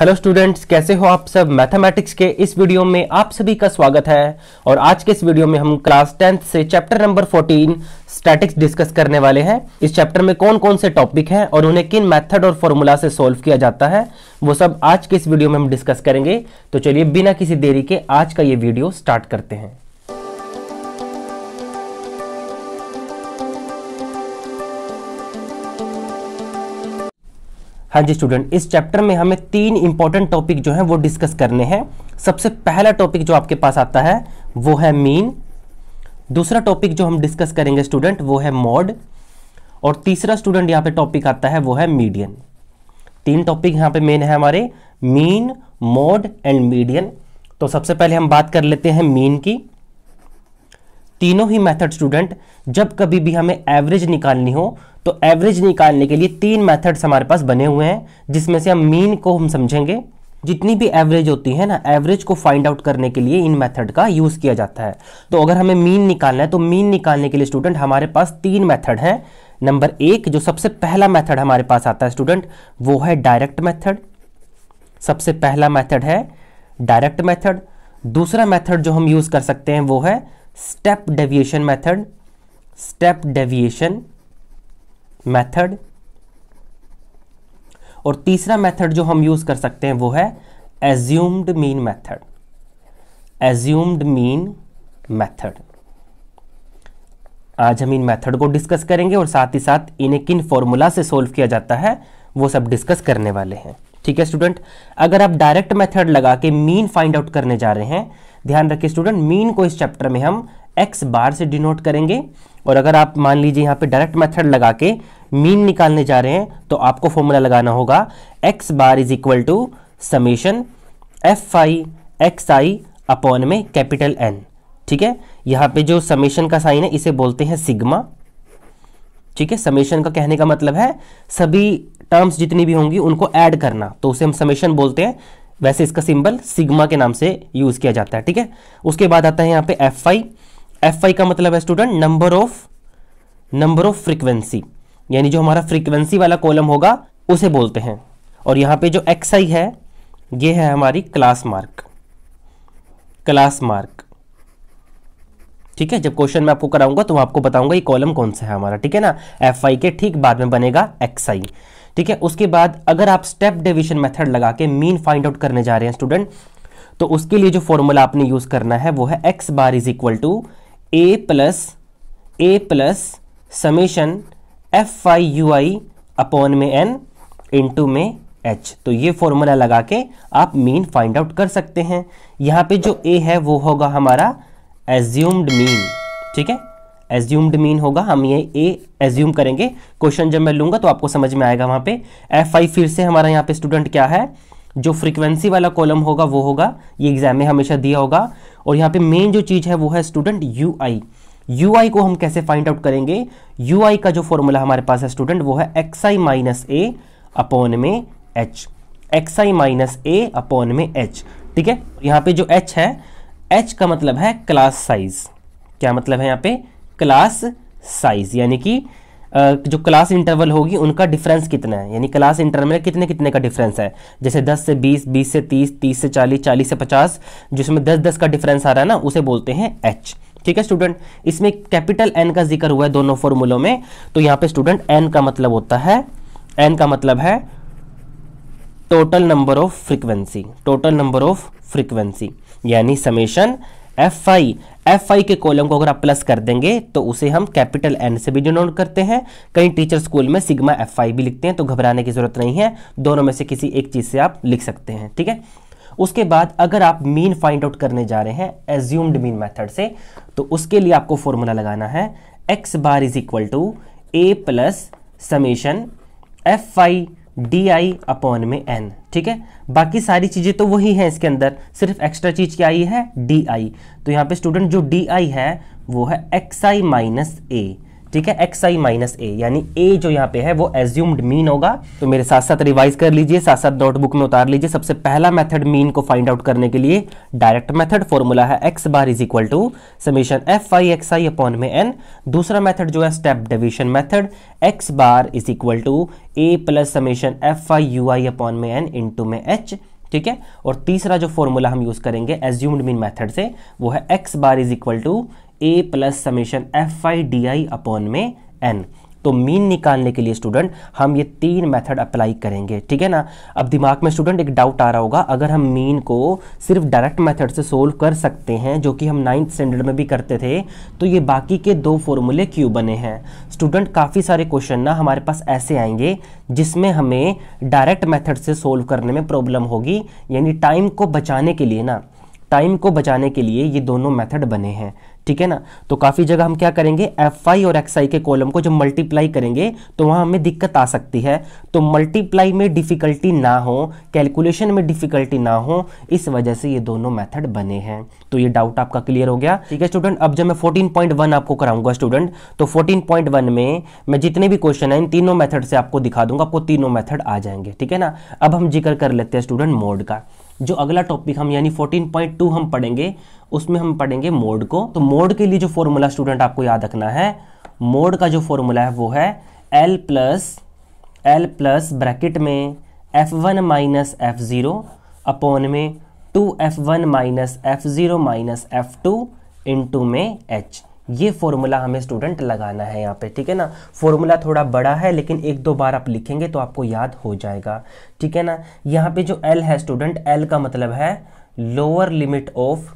hello students कैसे हो आप सब मैथमेटिक्स के इस वीडियो में आप सभी का स्वागत है और आज के इस वीडियो में हम क्लास टेंथ से चैप्टर नंबर 14 स्टैटिक्स डिस्कस करने वाले हैं इस चैप्टर में कौन कौन से टॉपिक हैं और उन्हें किन मेथड और फॉर्मूला से सॉल्व किया जाता है वो सब आज के इस वीडियो में हम डिस्कस करेंगे तो चलिए बिना किसी देरी के आज का ये वीडियो स्टार्ट करते हैं हाँ जी स्टूडेंट इस चैप्टर में हमें तीन इंपॉर्टेंट टॉपिक जो है वो डिस्कस करने हैं सबसे पहला टॉपिक जो आपके पास आता है वो है मीन दूसरा टॉपिक जो हम डिस्कस करेंगे स्टूडेंट वो है मॉड और तीसरा स्टूडेंट यहाँ पे टॉपिक आता है वो है मीडियन तीन टॉपिक यहाँ पे मेन है हमारे मीन मॉड एंड मीडियन तो सबसे पहले हम बात कर लेते हैं मीन की तीनों ही मेथड स्टूडेंट जब कभी भी हमें एवरेज निकालनी हो तो एवरेज निकालने के लिए तीन मेथड्स हमारे पास बने हुए हैं जिसमें से हम मीन को हम समझेंगे जितनी भी एवरेज होती है ना एवरेज को फाइंड आउट करने के लिए इन मेथड का यूज़ किया जाता है तो अगर हमें मीन निकालना है तो मीन निकालने के लिए स्टूडेंट हमारे पास तीन मेथड हैं नंबर एक जो सबसे पहला मेथड हमारे पास आता है स्टूडेंट वो है डायरेक्ट मेथड सबसे पहला मेथड है डायरेक्ट मेथड दूसरा मेथड जो हम यूज़ कर सकते हैं वो है step deviation method step deviation method और तीसरा मेथड जो हम यूज कर सकते हैं वो है assumed mean method assumed mean method आज हम इन मेथड को डिस्कस करेंगे और साथ ही साथ इन्हें किन फॉर्मूला से सोल्व किया जाता है वो सब डिस्कस करने वाले हैं ठीक है स्टूडेंट अगर आप डायरेक्ट मेथड लगा के मीन फाइंड आउट करने जा रहे हैं ध्यान रखिए स्टूडेंट मीन को इस चैप्टर में हम एक्स बार से डिनोट करेंगे और अगर आप मान लीजिए यहाँ पे डायरेक्ट मेथड लगा के मीन निकालने जा रहे हैं तो आपको फॉर्मूला लगाना होगा X bar is equal to summation F I X I upon में कैपिटल एन ठीक है यहाँ पे जो समेशन का साइन है इसे बोलते हैं सिग्मा ठीक है समेशन का कहने का मतलब है सभी टर्म्स जितनी भी होंगी उनको ऐड करना तो उसे हम समेशन बोलते हैं वैसे इसका सिंबल सिग्मा के नाम से यूज किया जाता है ठीक है उसके बाद आता है यहां पे एफ आई एफ आई का मतलब है student number of number of frequency यानी जो हमारा फ्रीक्वेंसी वाला कॉलम होगा उसे बोलते हैं और यहां पे जो एक्स आई है ये है हमारी क्लास मार्क क्लास मार्क ठीक है जब क्वेश्चन मैं आपको कराऊंगा तो मैं आपको बताऊंगा ये कॉलम कौन सा है हमारा ठीक है ना एफ आई के ठीक बाद में बनेगा एक्स आई ठीक है उसके बाद अगर आप स्टेप डिविजन मेथड लगा के मीन फाइंड आउट करने जा रहे हैं स्टूडेंट तो उसके लिए जो फॉर्मूला आपने यूज करना है वो है X bar is equal to A plus A plus summation F I U I upon में एन इंटू में एच तो ये फॉर्मूला लगा के आप मीन फाइंड आउट कर सकते हैं यहां पे जो ए है वो होगा हमारा एज्यूम्ड मीन ठीक है एज्यूम्ड मीन होगा हम ये ए एज्यूम करेंगे क्वेश्चन जब मैं लूंगा तो आपको समझ में आएगा वहां पे एफ आई फिर से हमारा यहाँ पे स्टूडेंट क्या है जो फ्रीक्वेंसी वाला कॉलम होगा वो होगा ये एग्जाम में हमेशा दिया होगा और यहाँ पे मेन जो चीज़ है वो है student U I U I को हम कैसे फाइंड आउट करेंगे यू आई का जो फॉर्मूला हमारे पास है स्टूडेंट वो है X I minus A upon में H X I minus A upon में एच ठीक है यहाँ पे जो एच है एच का मतलब है क्लास साइज क्या मतलब है यहाँ पे क्लास साइज यानी कि जो क्लास इंटरवल होगी उनका डिफरेंस कितना है यानी क्लास इंटरवल में कितने कितने का डिफरेंस है जैसे 10 से 20 20 से 30 30 से 40 40 से 50 जिसमें 10 10 का डिफरेंस आ रहा है ना उसे बोलते हैं एच ठीक है स्टूडेंट इसमें कैपिटल एन का जिक्र हुआ है दोनों फॉर्मूलों में तो यहाँ पे स्टूडेंट एन का मतलब होता है एन का मतलब है total number of frequency total number of frequency यानी summation F I F I के कॉलम को अगर आप प्लस कर देंगे तो उसे हम कैपिटल एन से भी डिनोट करते हैं कई टीचर स्कूल में सिग्मा एफ आई भी लिखते हैं तो घबराने की जरूरत नहीं है दोनों में से किसी एक चीज़ से आप लिख सकते हैं ठीक है उसके बाद अगर आप मीन फाइंड आउट करने जा रहे हैं एज्यूम्ड मीन मेथड से तो उसके लिए आपको फॉर्मूला लगाना है X bar is equal to A plus summation F I D I upon में एन ठीक है बाकी सारी चीज़ें तो वही हैं इसके अंदर सिर्फ एक्स्ट्रा चीज़ क्या आई है डी आई तो यहाँ पे स्टूडेंट जो डी आई है वो है एक्स आई माइनस ए ठीक है एक्स आई माइनस ए यानी ए जो यहाँ पे है वो एज्यूम्ड मीन होगा तो मेरे साथ साथ रिवाइज कर लीजिए साथ साथ नोटबुक में उतार लीजिए सबसे पहला मेथड मीन को फाइंड आउट करने के लिए डायरेक्ट मेथड फॉर्मूला है X bar is equal to summation F I X I upon में एन दूसरा मेथड जो है step division method X bar is equal to A plus summation F I U I upon में N into में H ठीक है और तीसरा जो फॉर्मूला हम यूज़ करेंगे एज्यूम्ड मीन मेथड से वो है X bar is equal to A plus summation F I D I upon में एन तो मीन निकालने के लिए स्टूडेंट हम ये तीन मेथड अप्लाई करेंगे ठीक है ना अब दिमाग में स्टूडेंट एक डाउट आ रहा होगा अगर हम मीन को सिर्फ डायरेक्ट मेथड से सोल्व कर सकते हैं जो कि हम नाइन्थ स्टैंडर्ड में भी करते थे तो ये बाकी के दो फॉर्मूले क्यों बने हैं स्टूडेंट काफ़ी सारे क्वेश्चन ना हमारे पास ऐसे आएंगे जिसमें हमें डायरेक्ट मैथड से सोल्व करने में प्रॉब्लम होगी यानी टाइम को बचाने के लिए ना टाइम को बचाने के लिए ये दोनों मेथड बने हैं ठीक है ना तो काफ़ी जगह हम क्या करेंगे एफ आई और एक्स आई के कॉलम को जब मल्टीप्लाई करेंगे तो वहां हमें दिक्कत आ सकती है तो मल्टीप्लाई में डिफ़िकल्टी ना हो कैलकुलेशन में डिफ़िकल्टी ना हो इस वजह से ये दोनों मैथड बने हैं तो ये डाउट आपका क्लियर हो गया ठीक है स्टूडेंट अब जब मैं वन आपको कराऊंगा स्टूडेंट तो वन में मैं जितने भी क्वेश्चन हैं इन तीनों मेथड से आपको दिखा दूंगा आपको तीनों मेथड आ जाएंगे ठीक है ना अब हम जिक्र कर लेते हैं स्टूडेंट मोड का जो अगला टॉपिक हम यानी 14.2 हम पढ़ेंगे उसमें हम पढ़ेंगे मोड को तो मोड के लिए जो फॉर्मूला स्टूडेंट आपको याद रखना है मोड का जो फॉर्मूला है वो है L plus L plus bracket में F one minus F zero upon में two F one minus F zero minus F two into में एच ये फॉर्मूला हमें स्टूडेंट लगाना है यहाँ पे ठीक है ना फॉर्मूला थोड़ा बड़ा है लेकिन एक दो बार आप लिखेंगे तो आपको याद हो जाएगा ठीक है ना यहाँ पे जो एल है स्टूडेंट एल का मतलब है lower limit of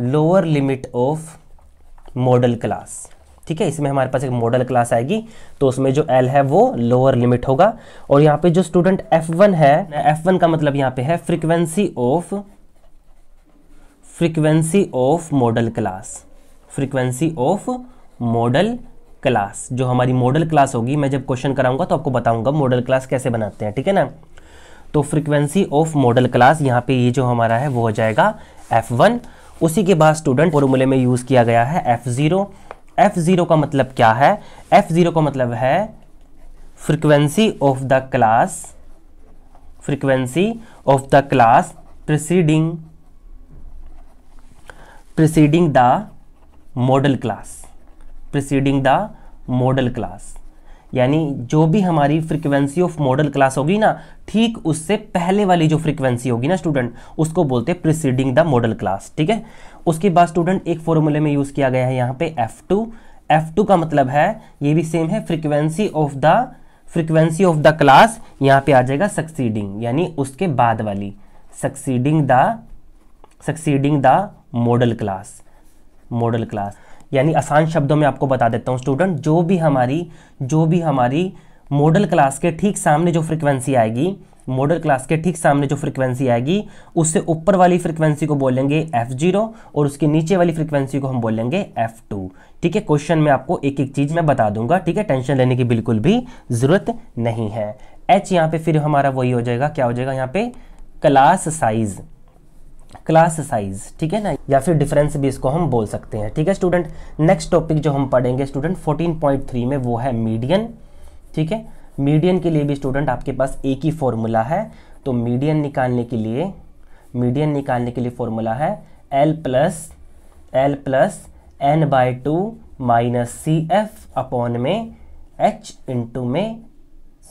lower limit of modal class ठीक है इसमें हमारे पास एक मॉडल क्लास आएगी तो उसमें जो एल है वो लोअर लिमिट होगा और यहाँ पे जो स्टूडेंट एफ वन है एफ वन का मतलब यहाँ पे है frequency of frequency of modal class frequency of modal class जो हमारी मॉडल क्लास होगी मैं जब क्वेश्चन कराऊंगा तो आपको बताऊंगा मॉडल क्लास कैसे बनाते हैं ठीक है ना तो फ्रीक्वेंसी ऑफ मॉडल क्लास यहाँ पे ये जो हमारा है वो हो जाएगा एफ वन उसी के बाद स्टूडेंट फॉर्मूले में यूज़ किया गया है एफ ज़ीरो एफ ज़ीरो का मतलब क्या है एफ ज़ीरो का मतलब है frequency of the class frequency of the class preceding preceding the modal class preceding the modal class यानी जो भी हमारी फ्रीक्वेंसी ऑफ मॉडल क्लास होगी ना ठीक उससे पहले वाली जो फ्रीक्वेंसी होगी ना स्टूडेंट उसको बोलते हैं प्रिसीडिंग द मॉडल क्लास ठीक है उसके बाद स्टूडेंट एक फॉर्मूले में यूज़ किया गया है यहाँ पे F2 F2 का मतलब है ये भी सेम है frequency of the frequency of the class यहाँ पे आ जाएगा सक्सीडिंग यानी उसके बाद वाली succeeding the succeeding the modal class modal class यानी आसान शब्दों में आपको बता देता हूँ स्टूडेंट जो भी हमारी जो भी हमारी मॉडल क्लास के ठीक सामने जो फ्रिक्वेंसी आएगी मॉडल क्लास के ठीक सामने जो फ्रिक्वेंसी आएगी उससे ऊपर वाली फ्रिक्वेंसी को बोलेंगे एफ जीरो और उसके नीचे वाली फ्रिक्वेंसी को हम बोलेंगे एफ टू ठीक है क्वेश्चन में आपको एक एक चीज़ मैं बता दूंगा ठीक है टेंशन लेने की बिल्कुल भी ज़रूरत नहीं है एच यहाँ पे फिर हमारा वही हो जाएगा क्या हो जाएगा यहाँ पे क्लास साइज़ क्लास साइज ठीक है ना या फिर डिफरेंस भी इसको हम बोल सकते हैं ठीक है स्टूडेंट नेक्स्ट टॉपिक जो हम पढ़ेंगे स्टूडेंट 14.3 में वो है मीडियन ठीक है मीडियन के लिए भी स्टूडेंट आपके पास एक ही फॉर्मूला है तो मीडियन निकालने के लिए मीडियन निकालने के लिए फॉर्मूला है L plus L plus N by two minus C F upon में एच इंटू में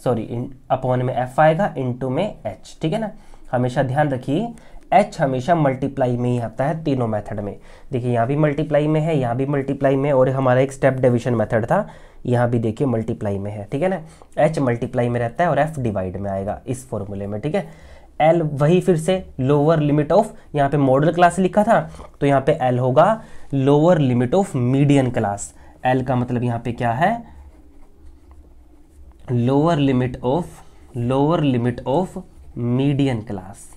सॉरी अपॉन में एफ आएगा इंटू में एच ठीक है ना हमेशा ध्यान रखिए एच हमेशा मल्टीप्लाई में ही आता है तीनों मेथड में देखिए यहाँ भी मल्टीप्लाई में है यहाँ भी मल्टीप्लाई में और हमारा एक स्टेप डिविजन मेथड था यहाँ भी देखिए मल्टीप्लाई में है ठीक है ना एच मल्टीप्लाई में रहता है और एफ डिवाइड में आएगा इस फॉर्मूले में ठीक है एल वही फिर से लोअर लिमिट ऑफ यहाँ पे मॉडल क्लास लिखा था तो यहाँ पे एल होगा lower limit of median class L का मतलब यहाँ पे क्या है lower limit of lower limit of median class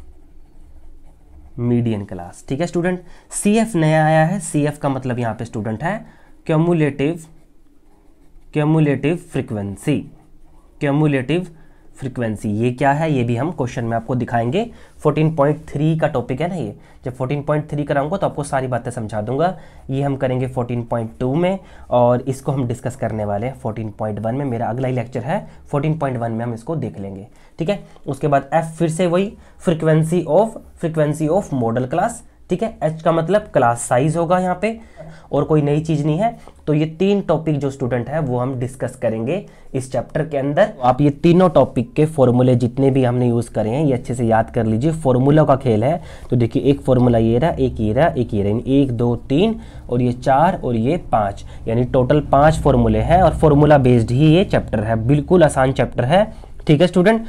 median class ठीक है स्टूडेंट सी एफ नया आया है सी एफ का मतलब यहाँ पे स्टूडेंट है cumulative cumulative frequency cumulative frequency ये क्या है ये भी हम क्वेश्चन में आपको दिखाएंगे 14.3 का टॉपिक है ना ये जब 14.3 कराऊंगा तो आपको सारी बातें समझा दूंगा ये हम करेंगे 14.2 में और इसको हम डिस्कस करने वाले हैं 14.1 में मेरा अगला ही लेक्चर है 14.1 में हम इसको देख लेंगे ठीक है उसके बाद एफ फिर से वही frequency of frequency of modal class ठीक है एच का मतलब क्लास साइज होगा यहाँ पे और कोई नई चीज़ नहीं है तो ये तीन टॉपिक जो स्टूडेंट है वो हम डिस्कस करेंगे इस चैप्टर के अंदर तो आप ये तीनों टॉपिक के फॉर्मूले जितने भी हमने यूज़ करे हैं ये अच्छे से याद कर लीजिए फॉर्मूला का खेल है तो देखिए एक फॉर्मूला ये रहा एक ये रहा एक ये रहा एक दो तीन और ये चार और ये पाँच यानी टोटल पांच फॉर्मूले हैं और फॉर्मूला बेस्ड ही ये चैप्टर है बिल्कुल आसान चैप्टर है ठीक है स्टूडेंट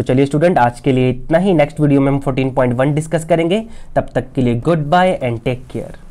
तो चलिए स्टूडेंट आज के लिए इतना ही नेक्स्ट वीडियो में हम 14.1 डिस्कस करेंगे तब तक के लिए goodbye and take care